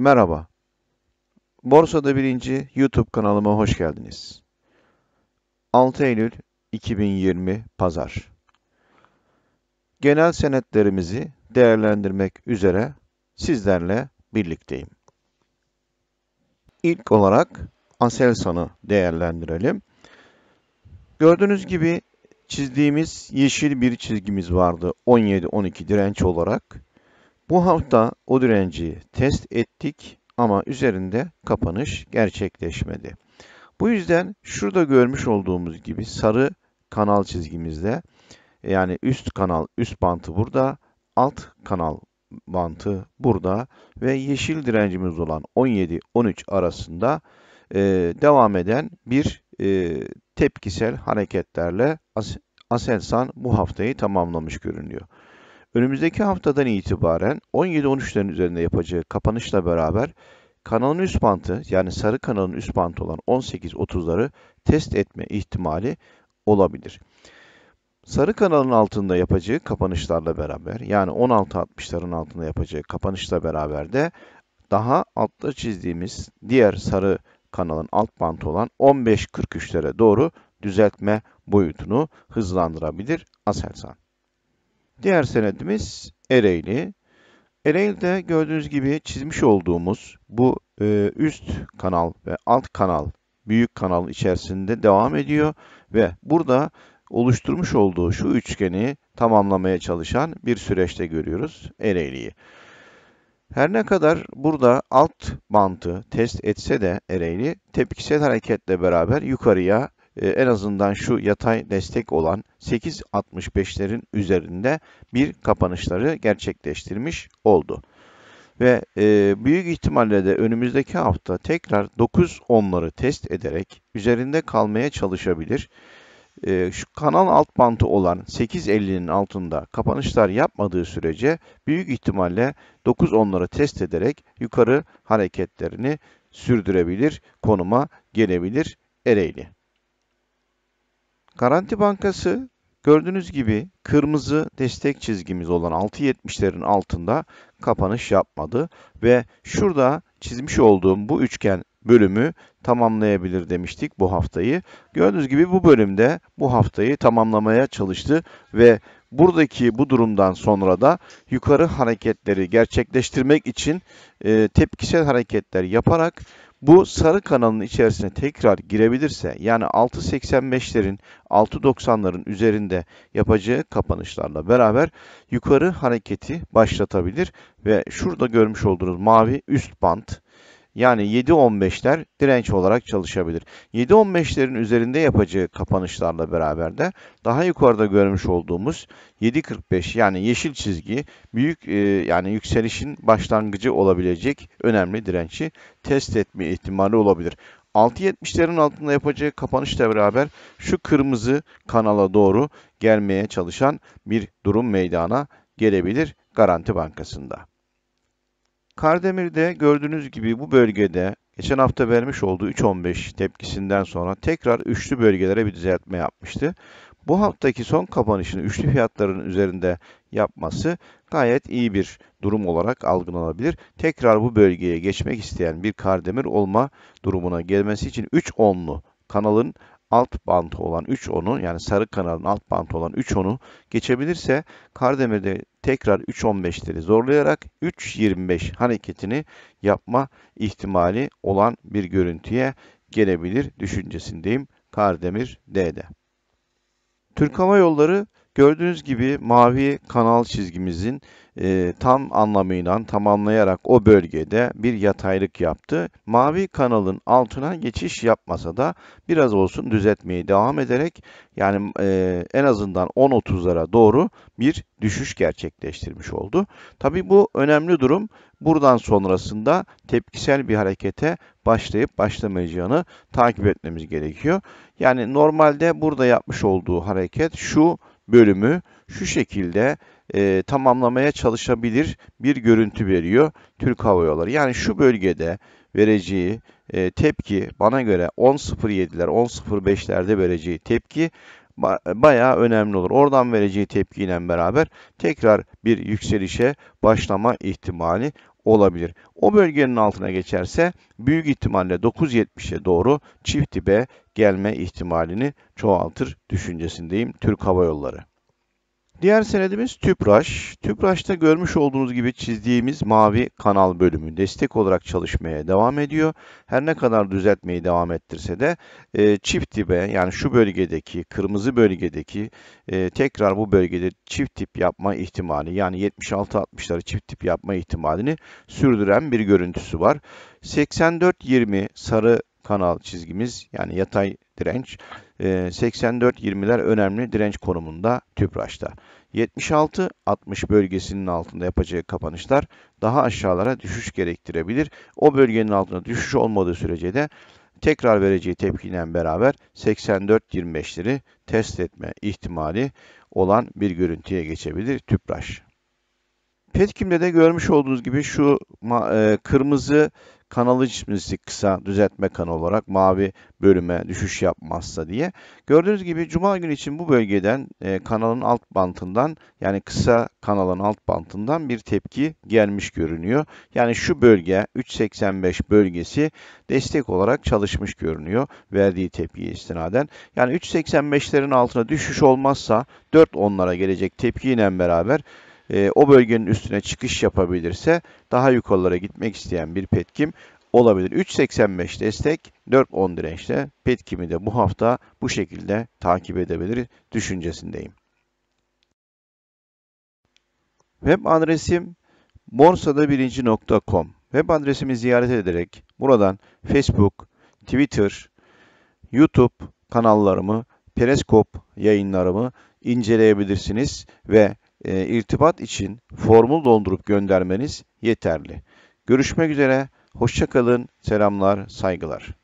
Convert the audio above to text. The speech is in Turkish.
Merhaba. Borsada Birinci YouTube kanalıma hoş geldiniz. 6 Eylül 2020 Pazar. Genel senetlerimizi değerlendirmek üzere sizlerle birlikteyim. İlk olarak Aselsan'ı değerlendirelim. Gördüğünüz gibi çizdiğimiz yeşil bir çizgimiz vardı 17-12 direnç olarak. Bu hafta o direnci test ettik ama üzerinde kapanış gerçekleşmedi. Bu yüzden şurada görmüş olduğumuz gibi sarı kanal çizgimizde yani üst kanal üst bantı burada, alt kanal bantı burada ve yeşil direncimiz olan 17-13 arasında e, devam eden bir e, tepkisel hareketlerle As Aselsan bu haftayı tamamlamış görünüyor. Önümüzdeki haftadan itibaren 17-13'lerin üzerinde yapacağı kapanışla beraber kanalın üst bantı yani sarı kanalın üst bantı olan 18-30'ları test etme ihtimali olabilir. Sarı kanalın altında yapacağı kapanışlarla beraber yani 16-60'ların altında yapacağı kapanışla beraber de daha altta çizdiğimiz diğer sarı kanalın alt bantı olan 15-43'lere doğru düzeltme boyutunu hızlandırabilir Aselsan. Diğer senedimiz Ereğli. Ereğli'de gördüğünüz gibi çizmiş olduğumuz bu e, üst kanal ve alt kanal, büyük kanal içerisinde devam ediyor ve burada oluşturmuş olduğu şu üçgeni tamamlamaya çalışan bir süreçte görüyoruz Ereğli'yi. Her ne kadar burada alt bantı test etse de Ereğli tepkisel hareketle beraber yukarıya ee, en azından şu yatay destek olan 8.65'lerin üzerinde bir kapanışları gerçekleştirmiş oldu. Ve e, büyük ihtimalle de önümüzdeki hafta tekrar 9-10'ları test ederek üzerinde kalmaya çalışabilir. Ee, şu kanal alt bantı olan 8.50'nin altında kapanışlar yapmadığı sürece büyük ihtimalle 9-10'ları test ederek yukarı hareketlerini sürdürebilir, konuma gelebilir Ereğli. Garanti Bankası gördüğünüz gibi kırmızı destek çizgimiz olan 6.70'lerin altında kapanış yapmadı ve şurada çizmiş olduğum bu üçgen bölümü tamamlayabilir demiştik bu haftayı. Gördüğünüz gibi bu bölümde bu haftayı tamamlamaya çalıştı ve buradaki bu durumdan sonra da yukarı hareketleri gerçekleştirmek için e, tepkisel hareketler yaparak bu sarı kanalın içerisine tekrar girebilirse yani 6.85'lerin 6.90'ların üzerinde yapacağı kapanışlarla beraber yukarı hareketi başlatabilir ve şurada görmüş olduğunuz mavi üst bant yani 7.15'ler direnç olarak çalışabilir. 7.15'lerin üzerinde yapacağı kapanışlarla beraber de daha yukarıda görmüş olduğumuz 7.45 yani yeşil çizgi büyük e, yani yükselişin başlangıcı olabilecek önemli direnci test etme ihtimali olabilir. 6.70'lerin altında yapacağı kapanışla beraber şu kırmızı kanala doğru gelmeye çalışan bir durum meydana gelebilir Garanti Bankası'nda. Kardemir'de gördüğünüz gibi bu bölgede geçen hafta vermiş olduğu 3.15 tepkisinden sonra tekrar üçlü bölgelere bir düzeltme yapmıştı. Bu haftaki son kapanışını üçlü fiyatların üzerinde yapması gayet iyi bir durum olarak algılanabilir. Tekrar bu bölgeye geçmek isteyen bir kardemir olma durumuna gelmesi için 3 kanalın alt bantı olan 3 onu yani sarı kanalın alt bantı olan 3 onu geçebilirse Kardemir'de tekrar 3.15'leri zorlayarak 3.25 hareketini yapma ihtimali olan bir görüntüye gelebilir düşüncesindeyim Kardemir D'de. Türk Hava Yolları Gördüğünüz gibi mavi kanal çizgimizin e, tam anlamıyla tamamlayarak o bölgede bir yataylık yaptı. Mavi kanalın altına geçiş yapmasa da biraz olsun düzeltmeye devam ederek yani e, en azından 10.30'lara doğru bir düşüş gerçekleştirmiş oldu. Tabi bu önemli durum buradan sonrasında tepkisel bir harekete başlayıp başlamayacağını takip etmemiz gerekiyor. Yani normalde burada yapmış olduğu hareket şu bölümü şu şekilde e, tamamlamaya çalışabilir bir görüntü veriyor Türk Hava Yolları. Yani şu bölgede vereceği e, tepki bana göre 10.07'ler 10.05'lerde vereceği tepki bayağı önemli olur. Oradan vereceği tepkiyle beraber tekrar bir yükselişe başlama ihtimali olabilir. O bölgenin altına geçerse büyük ihtimalle 9.70'e doğru çift dibe gelme ihtimalini çoğaltır düşüncesindeyim Türk Hava Yolları. Diğer senedimiz TÜPRAŞ. TÜPRAŞ'ta görmüş olduğunuz gibi çizdiğimiz mavi kanal bölümü destek olarak çalışmaya devam ediyor. Her ne kadar düzeltmeyi devam ettirse de e, çift dibe yani şu bölgedeki kırmızı bölgedeki e, tekrar bu bölgede çift tip yapma ihtimali yani 76-60'ları çift tip yapma ihtimalini sürdüren bir görüntüsü var. 84-20 sarı kanal çizgimiz yani yatay direnç 84-20'ler ee, önemli direnç konumunda tüpraşta. 76-60 bölgesinin altında yapacağı kapanışlar daha aşağılara düşüş gerektirebilir. O bölgenin altında düşüş olmadığı sürece de tekrar vereceği tepkiyle beraber 84-25'leri test etme ihtimali olan bir görüntüye geçebilir tüpraş. Petkim'de de görmüş olduğunuz gibi şu e, kırmızı kanalı çizmesi kısa düzeltme kanal olarak mavi bölüme düşüş yapmazsa diye. Gördüğünüz gibi cuma günü için bu bölgeden e, kanalın alt bantından yani kısa kanalın alt bantından bir tepki gelmiş görünüyor. Yani şu bölge 3.85 bölgesi destek olarak çalışmış görünüyor verdiği tepkiye istinaden. Yani 3.85'lerin altına düşüş olmazsa 4 onlara gelecek tepkiyle beraber ee, o bölgenin üstüne çıkış yapabilirse daha yukarılara gitmek isteyen bir petkim olabilir. 3.85 destek, 4.10 dirençte petkimi de bu hafta bu şekilde takip edebilir düşüncesindeyim. Web adresim borsadabirincicom Web adresimi ziyaret ederek buradan Facebook, Twitter, YouTube kanallarımı, Periskop yayınlarımı inceleyebilirsiniz ve e, irtibat için formül doldurup göndermeniz yeterli. Görüşmek üzere, hoşçakalın, selamlar, saygılar.